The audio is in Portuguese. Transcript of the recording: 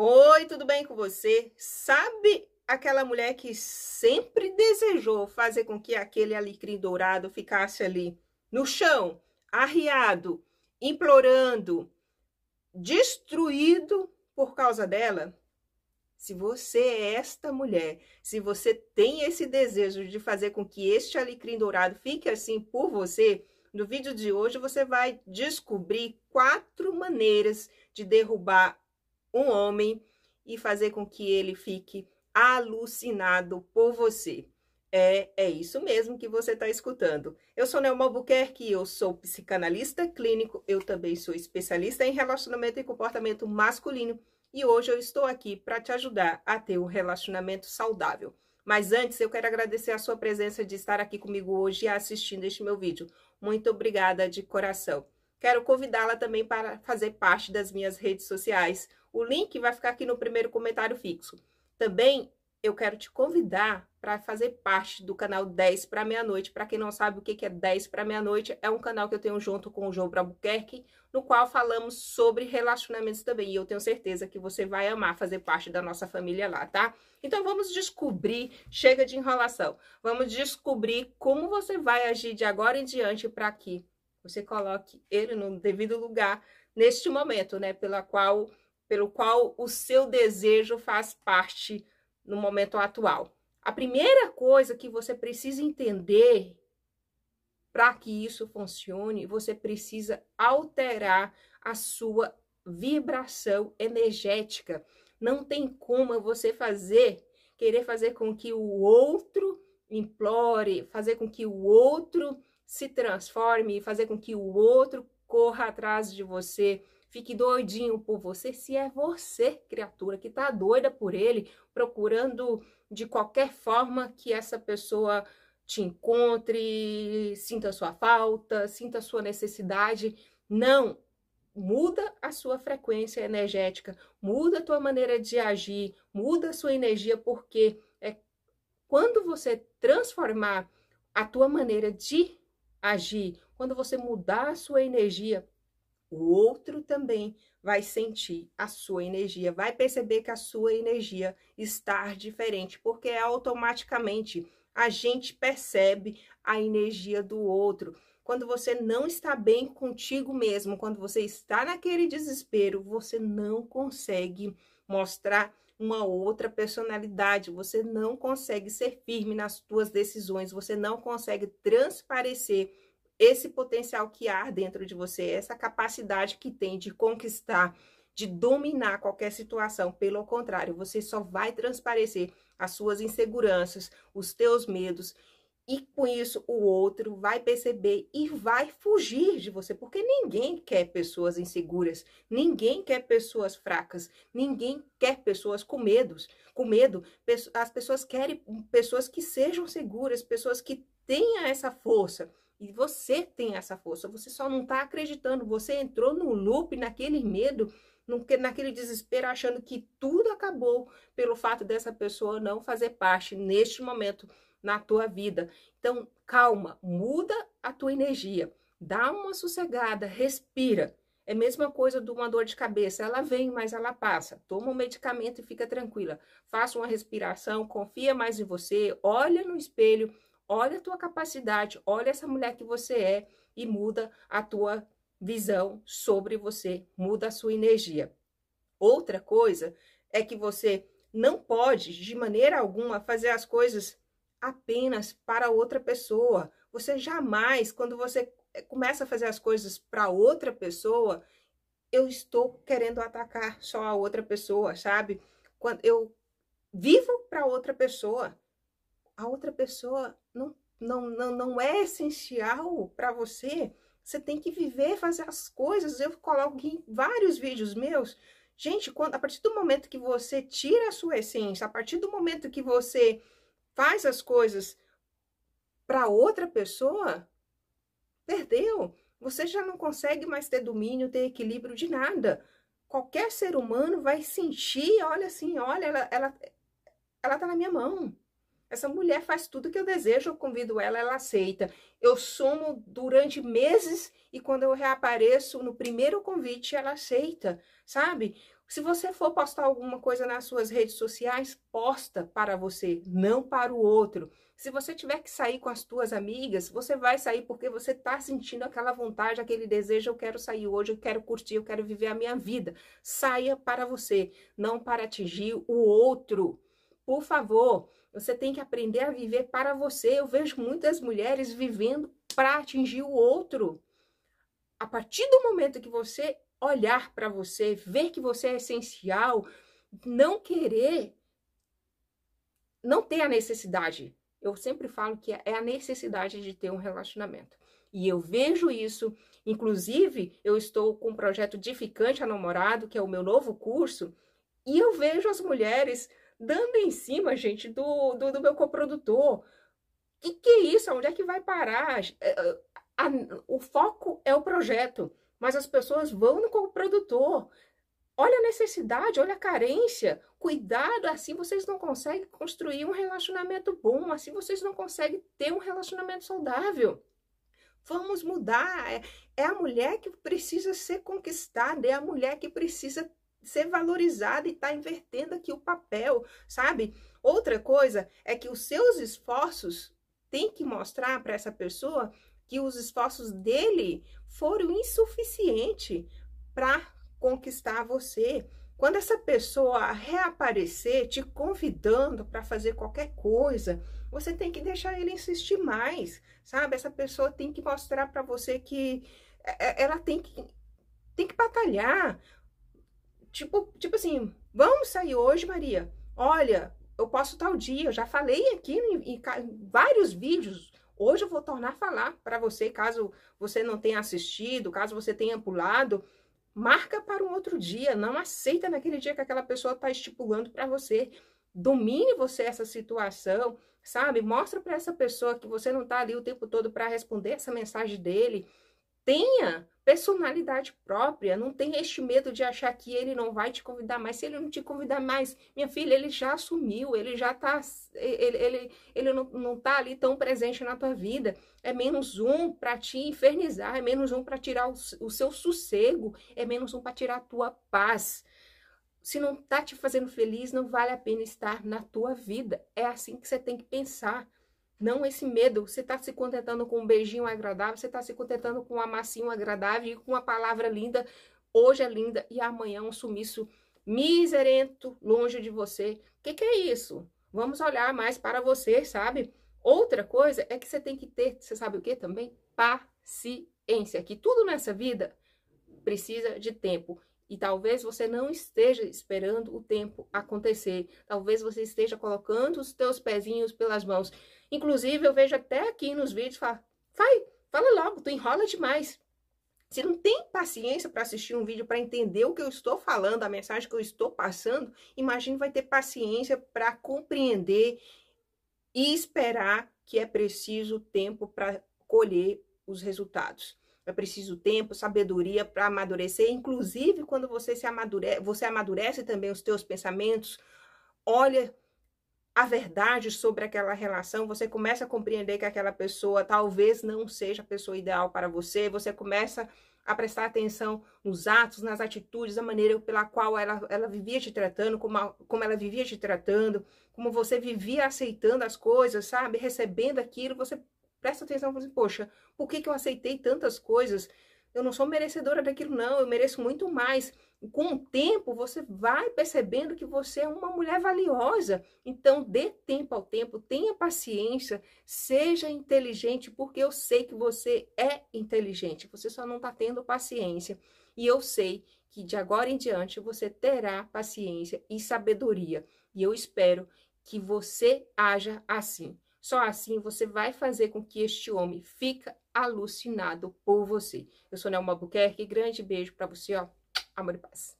Oi, tudo bem com você? Sabe aquela mulher que sempre desejou fazer com que aquele alecrim dourado ficasse ali no chão, arriado, implorando, destruído por causa dela? Se você é esta mulher, se você tem esse desejo de fazer com que este alecrim dourado fique assim por você, no vídeo de hoje você vai descobrir quatro maneiras de derrubar um homem e fazer com que ele fique alucinado por você. É, é isso mesmo que você está escutando. Eu sou Nelma Albuquerque, eu sou psicanalista clínico, eu também sou especialista em relacionamento e comportamento masculino e hoje eu estou aqui para te ajudar a ter um relacionamento saudável. Mas antes, eu quero agradecer a sua presença de estar aqui comigo hoje assistindo este meu vídeo. Muito obrigada de coração. Quero convidá-la também para fazer parte das minhas redes sociais. O link vai ficar aqui no primeiro comentário fixo. Também eu quero te convidar para fazer parte do canal 10 para meia-noite. Para quem não sabe o que é 10 para meia-noite, é um canal que eu tenho junto com o João Brabuquerque, no qual falamos sobre relacionamentos também. E eu tenho certeza que você vai amar fazer parte da nossa família lá, tá? Então vamos descobrir, chega de enrolação, vamos descobrir como você vai agir de agora em diante para que você coloque ele no devido lugar neste momento, né? Pela qual, pelo qual o seu desejo faz parte no momento atual. A primeira coisa que você precisa entender para que isso funcione, você precisa alterar a sua vibração energética. Não tem como você fazer, querer fazer com que o outro implore, fazer com que o outro se transforme e fazer com que o outro corra atrás de você, fique doidinho por você, se é você, criatura, que tá doida por ele, procurando de qualquer forma que essa pessoa te encontre, sinta sua falta, sinta sua necessidade. Não! Muda a sua frequência energética, muda a tua maneira de agir, muda a sua energia, porque é quando você transformar a tua maneira de agir, quando você mudar a sua energia, o outro também vai sentir a sua energia, vai perceber que a sua energia está diferente, porque é automaticamente a gente percebe a energia do outro. Quando você não está bem contigo mesmo, quando você está naquele desespero, você não consegue mostrar uma outra personalidade, você não consegue ser firme nas suas decisões, você não consegue transparecer esse potencial que há dentro de você, essa capacidade que tem de conquistar, de dominar qualquer situação. Pelo contrário, você só vai transparecer as suas inseguranças, os teus medos e com isso, o outro vai perceber e vai fugir de você, porque ninguém quer pessoas inseguras, ninguém quer pessoas fracas, ninguém quer pessoas com medos, com medo. As pessoas querem pessoas que sejam seguras, pessoas que tenham essa força. E você tem essa força, você só não está acreditando, você entrou no loop, naquele medo naquele desespero, achando que tudo acabou pelo fato dessa pessoa não fazer parte neste momento na tua vida. Então, calma, muda a tua energia, dá uma sossegada, respira. É a mesma coisa de uma dor de cabeça, ela vem, mas ela passa. Toma um medicamento e fica tranquila. Faça uma respiração, confia mais em você, olha no espelho, olha a tua capacidade, olha essa mulher que você é e muda a tua visão sobre você, muda a sua energia. Outra coisa é que você não pode, de maneira alguma, fazer as coisas apenas para outra pessoa. Você jamais, quando você eh, começa a fazer as coisas para outra pessoa, eu estou querendo atacar só a outra pessoa, sabe? Quando eu vivo para outra pessoa, a outra pessoa não, não, não, não é essencial para você. Você tem que viver, fazer as coisas. Eu coloco em vários vídeos meus. Gente, quando, a partir do momento que você tira a sua essência, a partir do momento que você faz as coisas para outra pessoa, perdeu. Você já não consegue mais ter domínio, ter equilíbrio de nada. Qualquer ser humano vai sentir, olha assim, olha, ela, ela, ela tá na minha mão. Essa mulher faz tudo que eu desejo, eu convido ela, ela aceita. Eu sumo durante meses e quando eu reapareço no primeiro convite, ela aceita, sabe? Se você for postar alguma coisa nas suas redes sociais, posta para você, não para o outro. Se você tiver que sair com as tuas amigas, você vai sair porque você está sentindo aquela vontade, aquele desejo, eu quero sair hoje, eu quero curtir, eu quero viver a minha vida. Saia para você, não para atingir o outro. Por favor, você tem que aprender a viver para você. Eu vejo muitas mulheres vivendo para atingir o outro. A partir do momento que você olhar para você, ver que você é essencial, não querer, não ter a necessidade. Eu sempre falo que é a necessidade de ter um relacionamento. E eu vejo isso, inclusive, eu estou com um projeto dificante a namorado, que é o meu novo curso, e eu vejo as mulheres dando em cima, gente, do, do, do meu coprodutor. Que que é isso? Onde é que vai parar? A, é, é, a, o foco é o projeto, mas as pessoas vão no coprodutor. Olha a necessidade, olha a carência. Cuidado, assim vocês não conseguem construir um relacionamento bom, assim vocês não conseguem ter um relacionamento saudável. Vamos mudar. É, é a mulher que precisa ser conquistada, é a mulher que precisa ser valorizada e tá invertendo aqui o papel, sabe? Outra coisa é que os seus esforços têm que mostrar para essa pessoa que os esforços dele foram insuficientes para conquistar você. Quando essa pessoa reaparecer te convidando para fazer qualquer coisa, você tem que deixar ele insistir mais, sabe? Essa pessoa tem que mostrar para você que é, é, ela tem que tem que batalhar, Tipo, tipo assim, vamos sair hoje, Maria. Olha, eu posso tal dia. Eu já falei aqui em, em, em vários vídeos. Hoje eu vou tornar a falar para você, caso você não tenha assistido, caso você tenha pulado. Marca para um outro dia, não aceita naquele dia que aquela pessoa está estipulando para você. Domine você essa situação, sabe? Mostra para essa pessoa que você não está ali o tempo todo para responder essa mensagem dele tenha personalidade própria, não tenha este medo de achar que ele não vai te convidar mais. Se ele não te convidar mais, minha filha, ele já assumiu, ele já tá, ele, ele, ele não, não tá ali tão presente na tua vida. É menos um para te infernizar, é menos um para tirar o, o seu sossego, é menos um para tirar a tua paz. Se não tá te fazendo feliz, não vale a pena estar na tua vida. É assim que você tem que pensar. Não esse medo. Você está se contentando com um beijinho agradável, você está se contentando com um amassinho agradável e com uma palavra linda. Hoje é linda e amanhã é um sumiço miserento, longe de você. O que, que é isso? Vamos olhar mais para você, sabe? Outra coisa é que você tem que ter, você sabe o que também? Paciência. Que tudo nessa vida precisa de tempo. E talvez você não esteja esperando o tempo acontecer. Talvez você esteja colocando os teus pezinhos pelas mãos. Inclusive, eu vejo até aqui nos vídeos, fala, vai, fala logo, tu enrola demais. Se não tem paciência para assistir um vídeo para entender o que eu estou falando, a mensagem que eu estou passando, imagine vai ter paciência para compreender e esperar que é preciso tempo para colher os resultados. É preciso tempo, sabedoria para amadurecer, inclusive quando você se amadurece, você amadurece também os teus pensamentos, olha a verdade sobre aquela relação, você começa a compreender que aquela pessoa talvez não seja a pessoa ideal para você, você começa a prestar atenção nos atos, nas atitudes, a maneira pela qual ela, ela vivia te tratando, como, a, como ela vivia te tratando, como você vivia aceitando as coisas, sabe? Recebendo aquilo, você Presta atenção, assim, poxa, por que, que eu aceitei tantas coisas? Eu não sou merecedora daquilo, não, eu mereço muito mais. com o tempo, você vai percebendo que você é uma mulher valiosa. Então, dê tempo ao tempo, tenha paciência, seja inteligente, porque eu sei que você é inteligente, você só não está tendo paciência. E eu sei que de agora em diante você terá paciência e sabedoria. E eu espero que você haja assim. Só assim você vai fazer com que este homem fica alucinado por você. Eu sou Nelma Buquerque, grande beijo para você, ó. Amor e paz.